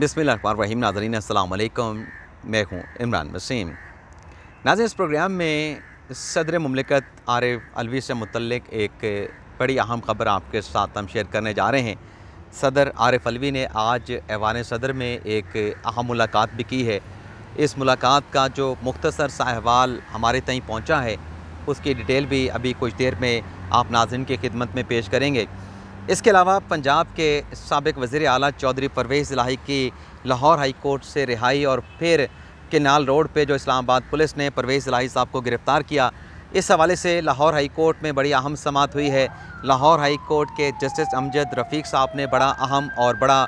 बिसमिल रहीम नाजरीन असल मैं हूँ इमरान वसीम नाजर इस प्रोग्राम में सदर ममलिकत आरिफ अलवी से मुतलक एक बड़ी अहम ख़बर आपके साथ हम शेयर करने जा रहे हैं सदर आरिफ अलवी ने आज ऐवान सदर में एक अहम मुलाकात भी की है इस मुलाकात का जो मुख्तसर सा अहवाल हमारे तई पहुँचा है उसकी डिटेल भी अभी कुछ देर में आप नाजन की खिदमत में पेश करेंगे इसके अलावा पंजाब के सबक वज़ी अली चौधरी परवेज़ लाही की लाहौर हाई कोर्ट से रिहाई और फिर किनाल रोड पे जो इस्लामाबाद पुलिस ने परवेज़ लाही साहब को गिरफ़्तार किया इस हवाले से लाहौर हाई कोर्ट में बड़ी अहम समात हुई है लाहौर हाई कोर्ट के जस्टिस अमजद रफ़ीक साहब ने बड़ा अहम और बड़ा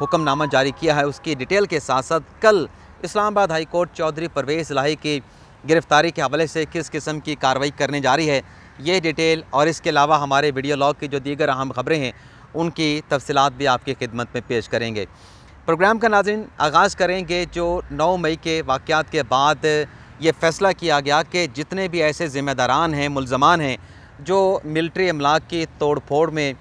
हुक्मनामा जारी किया है उसकी डिटेल के साथ साथ कल इस्लामाबाद हाई कोर्ट चौधरी परवेज़ लाही की गिरफ़्तारी के हवाले से किस किस्म की कार्रवाई करने जा रही है ये डिटेल और इसके अलावा हमारे वीडियो लॉग की जो दीगर अहम खबरें हैं उनकी तफसलत भी आपकी खिदमत में पेश करेंगे प्रोग्राम का नाजिन आगाज़ करेंगे जो 9 मई के वाक़ात के बाद ये फ़ैसला किया गया कि जितने भी ऐसे ज़िम्मेदारान हैं मुलजमान हैं जो मिल्ट्री अमलाक की तोड़ फोड़ में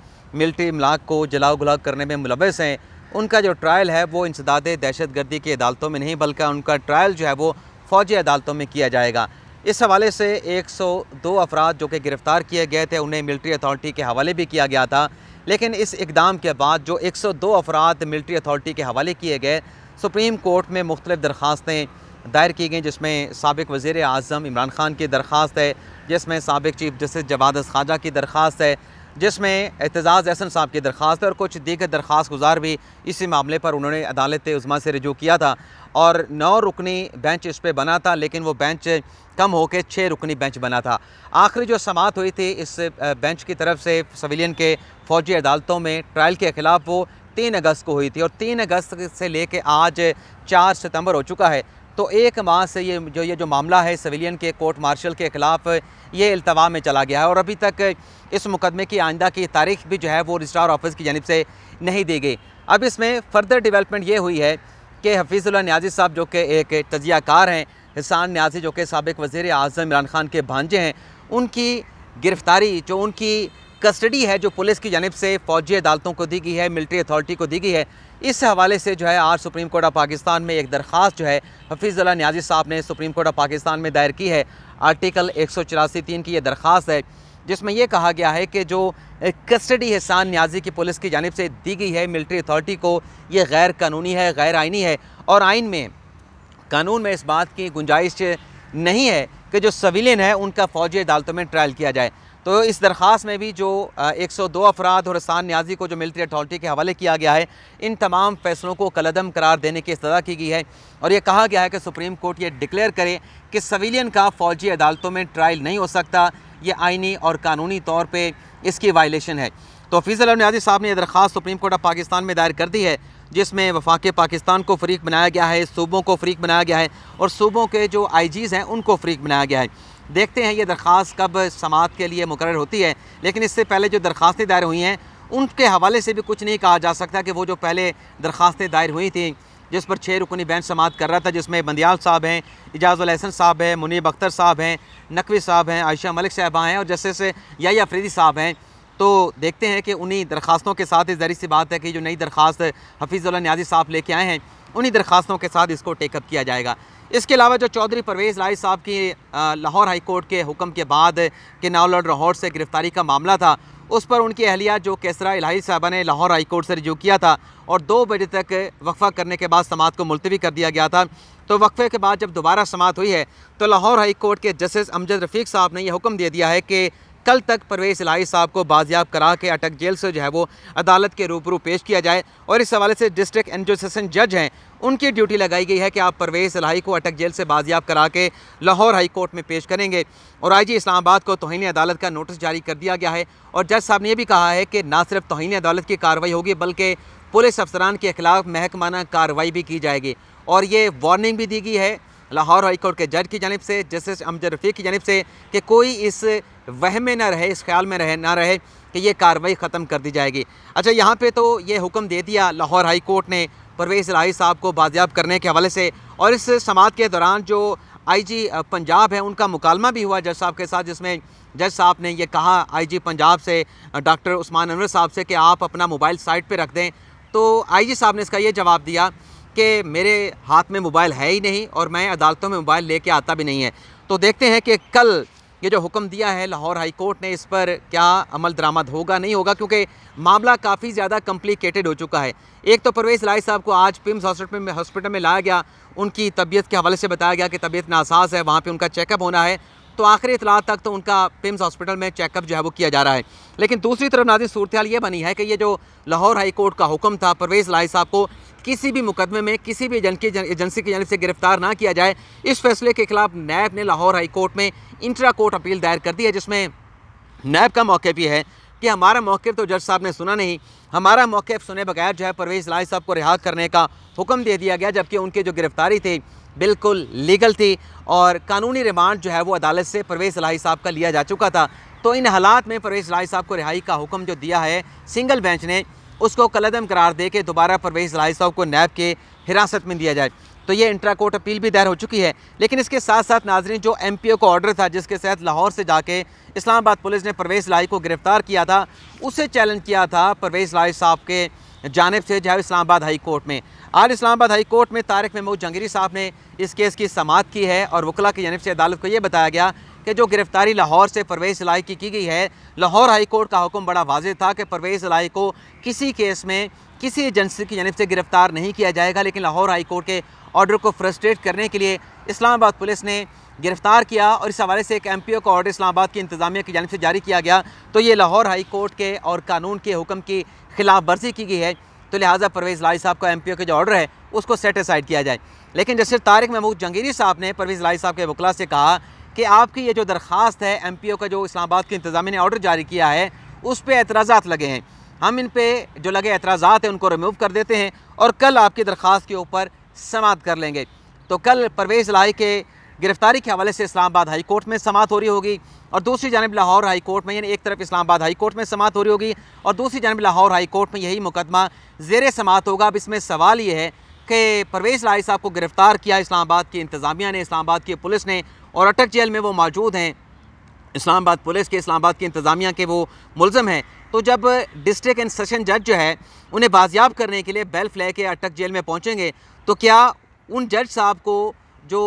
मिल्ट्री अमलाक को जला गुलाव करने में मुलवस हैं उनका जो ट्रायल है वो इंसदाद दहशत गर्दी की अदालतों में नहीं बल्कि उनका ट्रायल जो है वो फ़ौजी अदालतों में किया जाएगा इस हवाले से 102 अफराद जो कि गिरफ़्तार किए गए थे उन्हें मिलिट्री अथॉरिटी के हवाले भी किया गया था लेकिन इस इकदाम के बाद जो 102 अफराद मिलिट्री अथॉरिटी के हवाले किए गए सुप्रीम कोर्ट में मुख्तलिफ़ दरख्वास्तें दायर की गई जिसमें सबक वज़ी अजम इमरान ख़ान की दरख्वास्त है जिसमें सबक चीफ जस्टिस जवाद ख्वाजा की दरख्वास्त है जिसमें एतजाज़ एहसन साहब की दरख्वास्त है और कुछ दीगर दरख्वास्त गुजार भी इसी मामले पर उन्होंने अदालत उज़मा से रजू किया था और नौ रुकनी बेंच इस पर बना था लेकिन वो बेंच कम होकर छः रुकनी बेंच बना था आखिरी जो समात हुई थी इस बेंच की तरफ से सविलियन के फ़ौजी अदालतों में ट्रायल के ख़िलाफ़ वो तीन अगस्त को हुई थी और तीन अगस्त से लेके आज चार सितंबर हो चुका है तो एक माह से ये जो ये जो मामला है सविलियन के कोर्ट मार्शल के ख़िलाफ़ ये अल्तवा में चला गया है और अभी तक इस मुकदमे की आइंदा की तारीख भी जो है वो रजिस्ट्रार ऑफिस की जानब से नहीं दी गई अब इसमें फ़र्दर डेवलपमेंट ये हुई है के हफीज़ुल्ला न्याजी साहब जो कि एक तजियाकार हैं हिसान न्याजी जो कि सबक वज़ी अजम इमरान खान के भांजे हैं उनकी गिरफ़्तारी जो उनकी कस्टडी है जो पुलिस की जानब से फ़ौजी अदालतों को दी गई है मिलिट्री अथॉरिटी को दी गई है इस हवाले से जो है आज सुप्रीम कोर्ट ऑफ पाकिस्तान में एक दरख्वास्त जो है हफीज़ुल्ला न्याजी साहब ने सुप्रीम कोर्ट ऑफ पाकिस्तान में दायर की है आर्टिकल एक सौ चौरासी तीन की यह दरख्वास्त है जिसमें यह कहा गया है कि जो कस्टडी है सान न्याजी की पुलिस की जानब से दी गई है मिलिट्री अथॉरिटी को ये गैर कानूनी है गैर आइनी है और आइन में कानून में इस बात की गुंजाइश नहीं है कि जो सविलियन है उनका फ़ौजी अदालतों में ट्रायल किया जाए तो इस दरख्वास में भी जो 102 अफराद और सान न्याजी को जो मिलिट्री अथॉरिटी के हवाले किया गया है इन तमाम फैसलों को कलदम करार देने की सदा की गई है और ये कहा गया है कि सुप्रीम कोर्ट ये डिक्लेयर करे कि सविलियन का फ़ौजी अदालतों में ट्रायल नहीं हो सकता ये आइनी और कानूनी तौर पर इसकी वायलेशन है तो अफीज़ल न्याजी साहब ने यह दरख्वास्त सुप्रीम कोर्ट ऑफ पाकिस्तान में दायर कर दी है जिसमें वफाक पाकिस्तान को फरीक बनाया गया है सूबों को फरीक बनाया गया है और सूबों के जो आई जीज़ हैं उनको फरीक बनाया गया है देखते हैं ये दरख्वास्त कब समात के लिए मुकर होती है लेकिन इससे पहले जो दरख्वास्तें दायर हुई हैं उनके हवाले से भी कुछ नहीं कहा जा सकता कि वो जो पहले दरख्वास्तें दायर हुई थी जिस पर छः रुकनी बेंच समाप्त कर रहा था जिसमें बंदियाल साहब हैं एजाज़ुलहसन साहब हैं मुनीब अख्तर साहब हैं नकवी साहब हैं आयशा मलिक साहबा हैं और जस्टिस या अफरीदी साहब हैं तो देखते हैं कि उन्हीं दरखास्तों के साथ इस जहरी सी बात है कि जो नई दरख्वास्त उल्ला न्याजी साहब लेके आए हैं उन्हीं दरखास्तों के साथ इसको टेकअप किया जाएगा इसके अलावा जो चौधरी परवेज़ राय साहब की लाहौर हाई कोर्ट के हुक्म के बाद के नावल लाहौर से गिरफ़्तारी का मामला था उस पर उनकी अहलिया जो कैसरा इलाही साहबा ने लाहौर हाई कोर्ट से रिजू किया था और दो बजे तक वक्फ़ा करने के बाद समात को मुलतवी कर दिया गया था तो वक्फ़े के बाद जब दोबारा समात हुई है तो लाहौर हाई कोर्ट के जस्टिस अमजद रफ़ीक साहब ने यह हुक्म दे दिया है कि कल तक परवेज़ इलाही साहब को बाजियाब करा के अटक जेल से जो है वो अदालत के रूबरू पेश किया जाए और इस हवाले से डिस्ट्रिक्ट एंड जो सेशन जज हैं उनकी ड्यूटी लगाई गई है कि आप परवेज़ सलाही को अटक जेल से बाजियाब करा के लाहौर हाई कोर्ट में पेश करेंगे और आई जी इस्लामाबाद को तोहनी अदालत का नोटिस जारी कर दिया गया है और जज साहब ने यह भी कहा है कि ना सिर्फ तोहनी अदालत की कार्रवाई होगी बल्कि पुलिस अफसरान के खिलाफ महकमाना कार्रवाई भी की जाएगी और ये वार्निंग भी दी गई है लाहौर हाई कोर्ट के जज की जानब से जस्टिस अमजद रफ़ी की जानब से कि कोई इस वह में ना रहे इस ख्याल में रहे ना रहे कि ये कार्रवाई ख़त्म कर दी जाएगी अच्छा यहाँ पे तो ये हुक्म दे दिया लाहौर हाई कोर्ट ने परवेज़ राही साहब को बाजियाब करने के हवाले से और इस समात के दौरान जो आईजी पंजाब है उनका मुकालमा भी हुआ जज साहब के साथ जिसमें जज साहब ने यह कहा जी पंजाब से डॉक्टर उस्मान अनवर साहब से कि आप अपना मोबाइल साइट पर रख दें तो जी साहब ने इसका ये जवाब दिया कि मेरे हाथ में मोबाइल है ही नहीं और मैं अदालतों में मोबाइल लेके आता भी नहीं है तो देखते हैं कि कल ये जो हुक्म दिया है लाहौर हाई कोर्ट ने इस पर क्या अमल दरामद होगा नहीं होगा क्योंकि मामला काफ़ी ज़्यादा कम्प्लिकेटेड हो चुका है एक तो परवेज़ लाई साहब को आज पिम्स हॉस्पिटल में हॉस्पिटल में लाया गया उनकी तबीयत के हवाले से बताया गया कि तबीयत नासाज है वहाँ पर उनका चेकअप होना है तो आखिरी इतला तक तो उनका पिम्स हॉस्पिटल में चेकअप जो है वो किया जा रहा है लेकिन दूसरी तरफ नाजिर सूरत ये बनी है कि ये जो लाहौर हाई कोर्ट का हुक्म था परवेज़ लाई साहब को किसी भी मुकदमे में किसी भी एजेंट की एजेंसी की जानब से गिरफ्तार ना किया जाए इस फैसले के खिलाफ नैब ने लाहौर हाई कोर्ट में इंटरा कोर्ट अपील दायर कर दी है जिसमें नैब का मौके भी है कि हमारा मौके तो जज साहब ने सुना नहीं हमारा मौके सुने बगैर जो है परवेज़ लाई साहब को रिहा करने का हुक्म दे दिया गया जबकि उनकी जो गिरफ़्तारी थी बिल्कुल लीगल थी और कानूनी रिमांड जो है वो अदालत से परवेज़ लाई साहब का लिया जा चुका था तो इन हालात में परवेज़ लाई साहब को रिहाई का हुक्म जो दिया है सिंगल बेंच ने उसको कलदम करार दे के दोबारा परवेज़ लाही साहब को नैब के हिरासत में दिया जाए तो ये इंट्रा कोर्ट अपील भी दायर हो चुकी है लेकिन इसके साथ साथ नाजरीन जो एम पी ओ का ऑर्डर था जिसके तहत लाहौर से जाके इस्लामाबाद पुलिस ने परवेज़ लाही को गिरफ़्तार किया था उसे चैलेंज किया था परवेज़ लाही साहब के जानब से जो है इस्लामाबाद हाई कोर्ट में आज इस्लामाबाद हाई कोर्ट में तारक महमूद जंगीरी साहब ने इस केस की समात की है और वकला की जानब से अदालत को ये बताया गया कि जो गिरफ्तारी लाहौर से परवेज़ लाई की की गई है लाहौर हाई कोर्ट का हुक्म बड़ा वाज था कि परवेज़ लाई को किसी केस में किसी एजेंसी की जानब से गिरफ़्तार नहीं किया जाएगा लेकिन लाहौर हाई कोर्ट के ऑर्डर को फ्रस्ट्रेट करने के लिए इस्लामाबाद पुलिस ने गिरफ़्तार किया और इस हवाले से एक एम पी ओ का ऑर्डर इस्लामाबाद की इंतज़ामिया की जानब से जारी किया गया तो ये लाहौर हाई कोर्ट के और कानून के हुक्म की खिलाफ वर्जी की गई है तो लिहाजा परवेज़ लाई साहब का एम पी ओ का जो ऑर्डर है उसको सेटिसाइड किया जाए लेकिन जस्टिस तारिक महमूद जंगीरी साहब ने परवेज़ लाई साहब के वकला से कहा कि आपकी ये जो दरख्वास्त है एम पी ओ का जो इस्लामाबाद के इंतजाम ने ऑर्डर जारी किया है उस पर एतराज़ात लगे हैं हम इन पर जो लगे एतराज़ा हैं उनको रिमूव कर देते हैं और कल आपकी दरख्वास्त के ऊपर समात कर लेंगे तो कल परवेज़ लाई के गिरफ्तारी के हवाले से इस्लामाबाद हाई कोर्ट में समात हो रही होगी और दूसरी जानब लाहौर हाई कोर्ट में यानी एक तरफ इस्लामाबाद हाई कोर्ट में समात हो रही होगी और दूसरी जानब लाहौर हाई कोर्ट में यही मुकदमा जेर समात होगा अब इसमें सवाल ये है कि परवेज़ लाई साहब को गिरफ़्तार किया इस्लामाबाद की इंतज़ामिया ने इस्लामाबाद की पुलिस ने और अटक जेल में वो मौजूद हैं इस्लामाबाद पुलिस के इस्लामाबाद की इंतज़ामिया के वो मुलम हैं तो जब डिस्ट्रिक्ट एंड सेशन जज जो है उन्हें बाजियाब करने के लिए बेल फ्लैग के अटक जेल में पहुँचेंगे तो क्या उन जज साहब को जो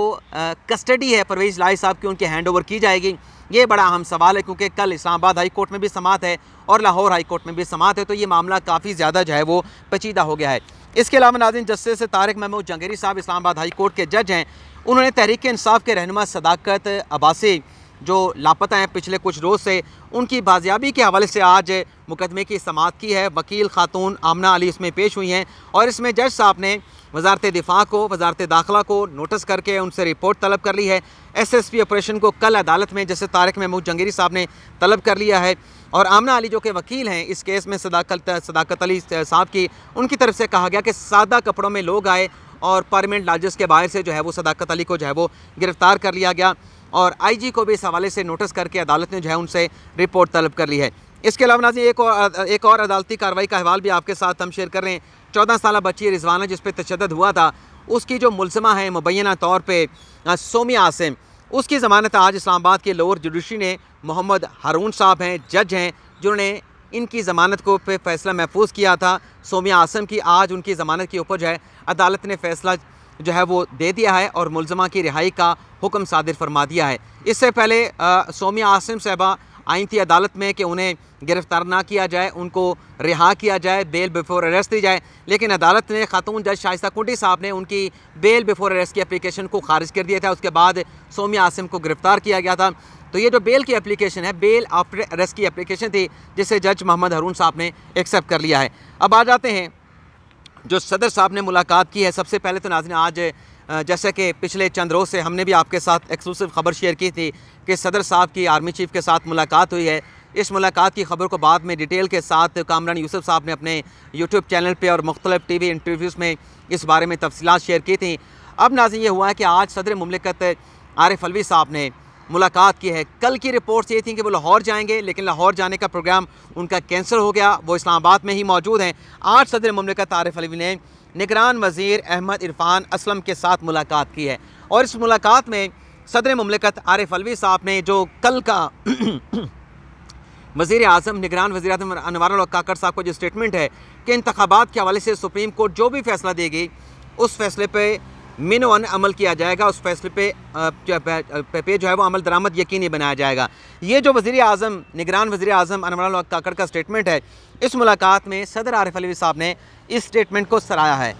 कस्टडी है परवेज़ लाई साहब की उनके हैंड ओवर की जाएगी ये बड़ा अहम सवाल है क्योंकि कल इस्लामाबाद हाई कोर्ट में भी समात है और लाहौर हाई कोर्ट में भी समात है तो ये मामला काफ़ी ज़्यादा जो है वो पचीदा हो गया है इसके अलावा नाजिन जस्टिस तारक महमूद जंगेरी साहब इस्लामाबाद हाई कोर्ट के जज हैं उन्होंने तहरीक इंसाफ के रहनमा सदाकत अबासी जो लापता हैं पिछले कुछ रोज़ से उनकी बाजियाबी के हवाले से आज मुकदमे की समात की है वकील खातून आमना अली इसमें पेश हुई हैं और इसमें जज साहब ने वजारत दिफा को वजारत दाखिला को नोटिस करके उनसे रिपोर्ट तलब कर ली है एस एस पी ऑपरेशन को कल अदालत में जैसे तारक महमूद जंगेरी साहब ने तलब कर लिया है और आमना अली जो कि वकील हैं इस केस में सदाकत सदाकत अली साहब की उनकी तरफ से कहा गया कि सादा कपड़ों में लोग आए और परमानेंट लाजस के बाहर से जो है वो सदाकत अली को जो है वो गिरफ़्तार कर लिया गया और आईजी को भी इस हवाले से नोटिस करके अदालत ने जो है उनसे रिपोर्ट तलब कर ली है इसके अलावा नाजी एक और एक और अदालती कार्रवाई का अहवाल भी आपके साथ हम शेयर कर रहे हैं चौदह साल बच्ची रिजवाना जिस पर तशद हुआ था उसकी जो मुलजमा है मुबैना तौर पर सोमिया आसम उसकी ज़मानत आज इस्लामाबाद के लोअर जुडिशी ने मोहम्मद हारून साहब हैं जज हैं जिन्होंने इनकी ज़मानत को पे फैसला महफूज किया था सोमिया आसम की आज उनकी ज़मानत के ऊपर जो है अदालत ने फैसला जो है वो दे दिया है और मुलजमा की रिहाई का हुक्म सादिर फरमा दिया है इससे पहले सोमिया आसम साहबा आई थी अदालत में कि उन्हें गिरफ़्तार ना किया जाए उनको रिहा किया जाए बेल बिफोर अरेस्ट दी जाए लेकिन अदालत ने खातून जज शाइस्ता कुंडी साहब ने उनकी बेल बिफोर अरेस्ट की अप्लीकेशन को खारिज कर दिया था उसके बाद सोमिया आसिम को गिरफ़्तार किया गया था तो ये जो बेल की एप्लीकेशन है बेल अरेस्ट की एप्लीकेशन थी जिसे जज मोहम्मद हरून साहब ने एक्सेप्ट कर लिया है अब आ जाते हैं जो सदर साहब ने मुलाकात की है सबसे पहले तो नाजन आज जैसे कि पिछले चंद रोज से हमने भी आपके साथ एक्सक्लूसिव खबर शेयर की थी कि सदर साहब की आर्मी चीफ के साथ मुलाकात हुई है इस मुलाकात की खबर को बाद में डिटेल के साथ कामरान यूसुफ साहब ने अपने यूट्यूब चैनल पर और मुख्तलिफ टी वी इंटरव्यूज़ में इस बारे में तफसीत शेयर की थी अब नाजी ये हुआ है कि आज सदर ममलिकत आरिफ अलवी साहब ने मुलाकात की है कल की रिपोर्ट्स ये थी कि वो लाहौर जाएंगे लेकिन लाहौर जाने का प्रोग्राम उनका कैंसिल हो गया वो इस्लामाबाद में ही मौजूद हैं आज सदर ममलिकत तारफ अलवी ने निगरान वजीर अहमद इरफान असलम के साथ मुलाकात की है और इस मुलाकात में सदर ममलिकत आरिफ अलवी साहब ने जो कल का वजीर अजम निगरान वजी अजम अनवर काकर साहब का जो स्टेटमेंट है कि इंतबात के हवाले से सुप्रीम कोर्ट जो भी फैसला देगी उस फैसले पर मिन वन अमल किया जाएगा उस फैसले पे पे, पे जो है वो अमल दरामद यकीनी बनाया जाएगा ये जो वज़ी अजम निगरान वज़ी अजम अनवर काकड़ का स्टेटमेंट है इस मुलाकात में सदर आरिफ अलवी साहब ने इस स्टेटमेंट को सराहा है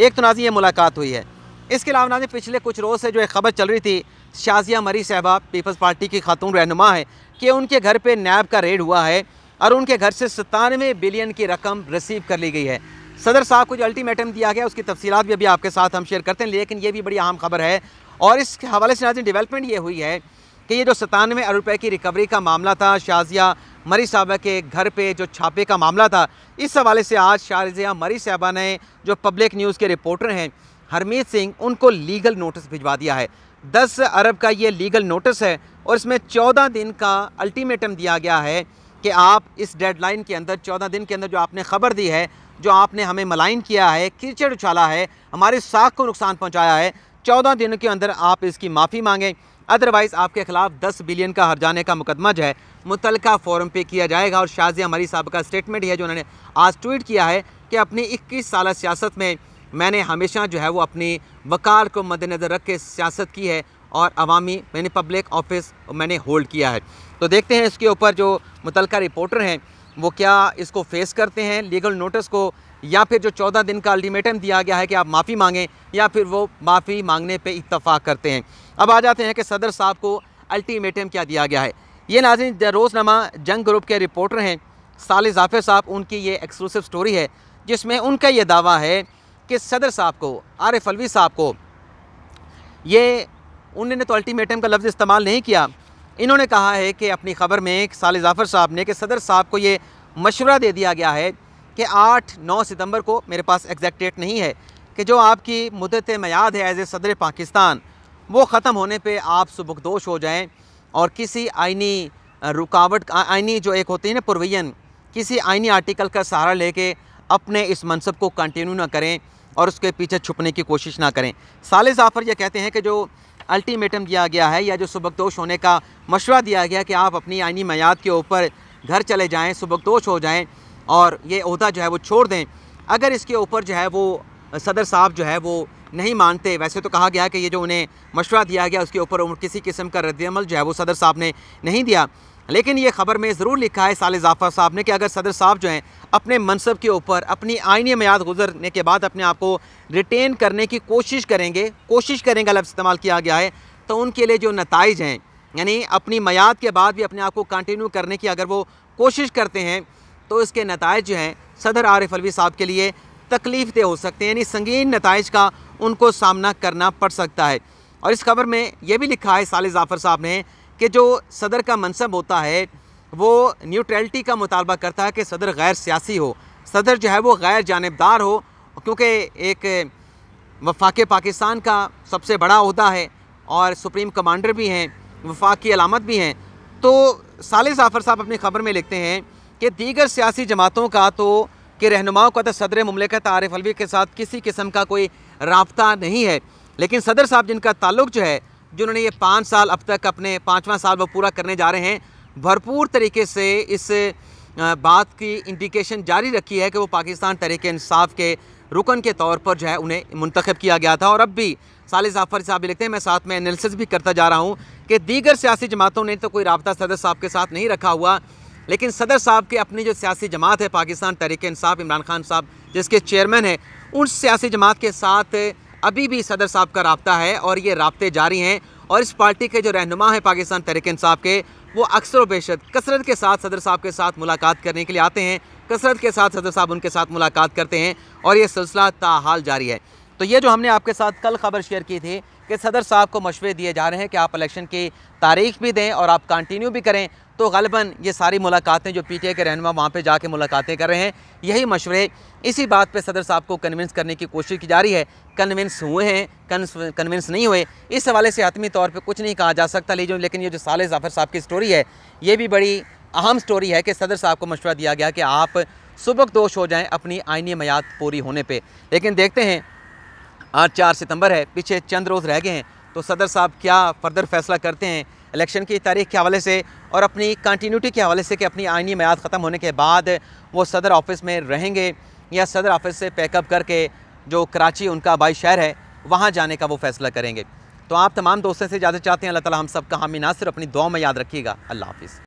एक तो नाजी ये मुलाकात हुई है इसके अलावा नाजी पिछले कुछ रोज़ से जो एक खबर चल रही थी शाजिया मरी साहबा पीपल्स पार्टी की खातून रहनुमा है कि उनके घर पर नैब का रेड हुआ है और उनके घर से सतानवे बिलियन की रकम रिसीव कर ली गई है सदर साहब को जो अल्टीमेटम दिया गया उसकी तफसीत भी अभी आपके साथ हम शेयर करते हैं लेकिन ये भी बड़ी अहम खबर है और इस हवाले से नाजिन डेवलपमेंट ये हुई है कि ये जो सतानवे अरब रुपये की रिकवरी का मामला था शाजिया मरी साहबा के घर पे जो छापे का मामला था इस हवाले से आज शाजिया मरी साहबा ने जो पब्लिक न्यूज़ के रिपोर्टर हैं हरमीत सिंह उनको लीगल नोटिस भिजवा दिया है दस अरब का ये लीगल नोटिस है और इसमें चौदह दिन का अल्टीमेटम दिया गया है कि आप इस डेडलाइन के अंदर चौदह दिन के अंदर जो आपने खबर दी है जो आपने हमें मलाइन किया है कीचड़ उछाला है हमारे साख को नुकसान पहुँचाया है चौदह दिनों के अंदर आप इसकी माफ़ी मांगें अदरवाइज़ आपके खिलाफ 10 बिलियन का हर जाने का मुकदमा जो है मुतल फोरम पे किया जाएगा और शाजिया हमारी साहब का स्टेटमेंट है जो उन्होंने आज ट्वीट किया है कि अपनी इक्कीस साल सियासत में मैंने हमेशा जो है वो अपनी वकार को मद्दनज़र रख के सियासत की है और अवामी मैंने पब्लिक ऑफिस मैंने होल्ड किया है तो देखते हैं इसके ऊपर जो मुतल रिपोर्टर हैं वो क्या इसको फेस करते हैं लीगल नोटिस को या फिर जो चौदह दिन का अल्टीमेटम दिया गया है कि आप माफ़ी मांगें या फिर वो माफ़ी मांगने पे इतफाक़ करते हैं अब आ जाते हैं कि सदर साहब को अल्टीमेटम क्या दिया गया है ये नाजिन रोज़नामा जंग ग्रुप के रिपोर्टर हैं साल जाफिर साहब उनकी ये एक्सक्लूसिव स्टोरी है जिसमें उनका ये दावा है कि सदर साहब को एफ अलवी साहब को ये उन्होंने तो अल्टीमेटम का लफ्ज़ इस्तेमाल नहीं किया इन्होंने कहा है कि अपनी ख़बर में साल जाफ़र साहब ने कि सदर साहब को ये मशवरा दे दिया गया है कि आठ नौ सितंबर को मेरे पास एग्जैक्ट डेट नहीं है कि जो आपकी मुदत मैद है एज़ ए सदर पाकिस्तान वो ख़त्म होने पे आप सुबकदोश हो जाएं और किसी आइनी रुकावट आइनी जो एक होती है ना प्रोविजन किसी आइनी आर्टिकल का सहारा लेके अपने इस मनसब को कंटिन्यू ना करें और उसके पीछे छुपने की कोशिश ना करें साल जाफ़र यह कहते हैं कि जो अल्टीमेटम दिया गया है या जो सबकदोश होने का मशवरा दिया गया कि आप अपनी आइनी मैाद के ऊपर घर चले जाएँ सबकदोश हो जाएँ और ये अहदा जो है वो छोड़ दें अगर इसके ऊपर जो है वो सदर साहब जो है वो नहीं मानते वैसे तो कहा गया कि ये जो उन्हें मशवरा दिया गया उसके ऊपर किसी किस्म का रद्दमल जो है वो सदर साहब ने नहीं दिया लेकिन ये खबर में ज़रूर लिखा है साले जाफ़र साहब ने कि अगर सदर साहब जो हैं अपने मनसब के ऊपर अपनी आइनी मैद गुजरने के बाद अपने आप को रिटेन करने की कोशिश करेंगे कोशिश करेंगे लफ्ज़ इस्तेमाल किया गया है तो उनके लिए जो नतज हैं यानी अपनी मैद के बाद भी अपने आप को कंटिन्यू करने की अगर वो कोशिश करते हैं तो इसके नतज जो हैं सदर आरिफ अलवी साहब के लिए तकलीफ दे हो सकते हैं यानी संगीन नतज का उनको सामना करना पड़ सकता है और इस खबर में यह भी लिखा है साले जाफ़र साहब ने कि जो सदर का मनसब होता है वो न्यूट्रलिटी का मुतालबा करता है कि सदर गैर सियासी हो सदर जो है वो गैर जानबदार हो क्योंकि एक वफाक पाकिस्तान का सबसे बड़ा अहदा है और सुप्रीम कमांडर भी हैं वफाक की अलामत भी हैं तो साल जाफ़र साहब अपनी ख़बर में लिखते हैं कि दीगर सियासी जमातों का तो के रहनुमाओं का तो सदर ममलिकत आरफ़ अलवी के साथ किसी किस्म का कोई रबता नहीं है लेकिन सदर साहब जिनका ताल्लुक जो है जिन्होंने ये पाँच साल अब तक अपने पाँचवा साल वो पूरा करने जा रहे हैं भरपूर तरीके से इस बात की इंडिकेशन जारी रखी है कि वो पाकिस्तान तरीके इंसाफ के रुकन के तौर पर जो है उन्हें मुंतखब किया गया था और अब भी साले जाफर साहब लिखते हैं मैं साथ में एनालिसिस भी करता जा रहा हूँ कि दीगर सियासी जमातों ने तो कोई रबता सदर साहब के साथ नहीं रखा हुआ लेकिन सदर साहब के अपनी जो सियासी जमात है पाकिस्तान तहरीक इंसाफ इमरान खान साहब जिसके चेयरमैन हैं उन सियासी जमात के साथ अभी भी सदर साहब का रबता है और ये रबते जारी हैं और इस पार्टी के जो रहनुमा हैं पाकिस्तान तरीकन साहब के वो अक्सर बेशत कसरत के साथ सदर साहब के साथ मुलाकात करने के लिए आते हैं कसरत के साथ सदर साहब उनके साथ मुलाकात करते हैं और ये सिलसिला ताहाल जारी है तो ये जो हमने आपके साथ कल खबर शेयर की थी कि सदर साहब को मशवरे दिए जा रहे हैं कि आप इलेक्शन की तारीख भी दें और आप कंटिन्यू भी करें तो गलबा ये सारी मुलाकातें जो पी टी आई के रहनमा वहाँ पर जाके मुलाकातें कर रहे हैं यही मशवरे इसी बात पर सदर साहब को कन्विंस करने की कोशिश की जा रही है कन्विंस हुए हैं कन्विंस नहीं हुए इस हवाले से हतमी तौर पर कुछ नहीं कहा जा सकता लेकिन लेकिन ये जो साल जाफर साहब की स्टोरी है ये भी बड़ी अहम स्टोरी है कि सदर साहब को मशवरा दिया गया कि आप सबक दोष हो जाएँ अपनी आइनी मैाद पूरी होने पर लेकिन देखते हैं आज चार सितंबर है पीछे चंद रोज़ रह गए हैं तो सदर साहब क्या फर्दर फैसला करते हैं इलेक्शन की तारीख के हवाले से और अपनी कंटिन्यूटी के हवाले से कि अपनी आइनी मैद ख़त्म होने के बाद वो सदर ऑफिस में रहेंगे या सदर ऑफिस से पैकअप करके जो कराची उनका बाई शहर है वहाँ जाने का वो फैसला करेंगे तो आप तमाम दोस्तों से ज़्यादा चाहते हैं अल्लाह ताला हम सब का हामी ना सिर्फ अपनी दुआ में याद रखिएगा अल्लाह हाफिज़